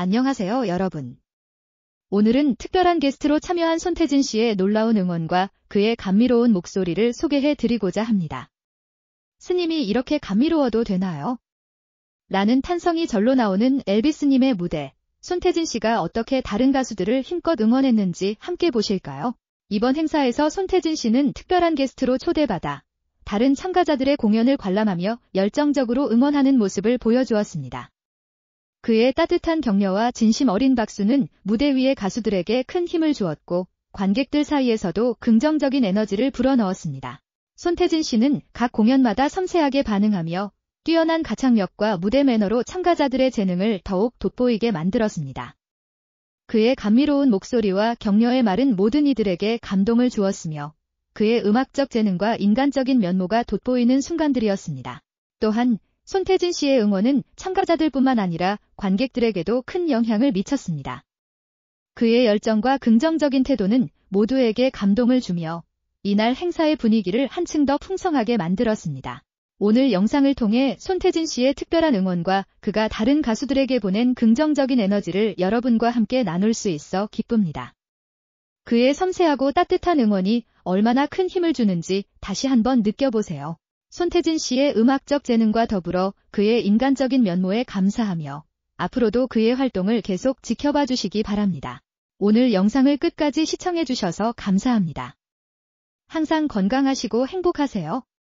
안녕하세요, 여러분. 오늘은 특별한 게스트로 참여한 손태진 씨의 놀라운 응원과 그의 감미로운 목소리를 소개해 드리고자 합니다. 스님이 이렇게 감미로워도 되나요? 라는 탄성이 절로 나오는 엘비스님의 무대, 손태진 씨가 어떻게 다른 가수들을 힘껏 응원했는지 함께 보실까요? 이번 행사에서 손태진 씨는 특별한 게스트로 초대받아 다른 참가자들의 공연을 관람하며 열정적으로 응원하는 모습을 보여주었습니다. 그의 따뜻한 격려와 진심 어린 박수는 무대 위의 가수들에게 큰 힘을 주었고 관객들 사이에서도 긍정적인 에너지를 불어넣었습니다. 손태진 씨는 각 공연마다 섬세하게 반응하며 뛰어난 가창력과 무대 매너로 참가자들의 재능을 더욱 돋보이게 만들었습니다. 그의 감미로운 목소리와 격려의 말은 모든 이들에게 감동을 주었으며 그의 음악적 재능과 인간적인 면모가 돋보이는 순간들이었습니다. 또한 손태진 씨의 응원은 참가자들뿐만 아니라 관객들에게도 큰 영향을 미쳤습니다. 그의 열정과 긍정적인 태도는 모두에게 감동을 주며 이날 행사의 분위기를 한층 더 풍성하게 만들었습니다. 오늘 영상을 통해 손태진 씨의 특별한 응원과 그가 다른 가수들에게 보낸 긍정적인 에너지를 여러분과 함께 나눌 수 있어 기쁩니다. 그의 섬세하고 따뜻한 응원이 얼마나 큰 힘을 주는지 다시 한번 느껴보세요. 손태진 씨의 음악적 재능과 더불어 그의 인간적인 면모에 감사하며 앞으로도 그의 활동을 계속 지켜봐 주시기 바랍니다. 오늘 영상을 끝까지 시청해 주셔서 감사합니다. 항상 건강하시고 행복하세요.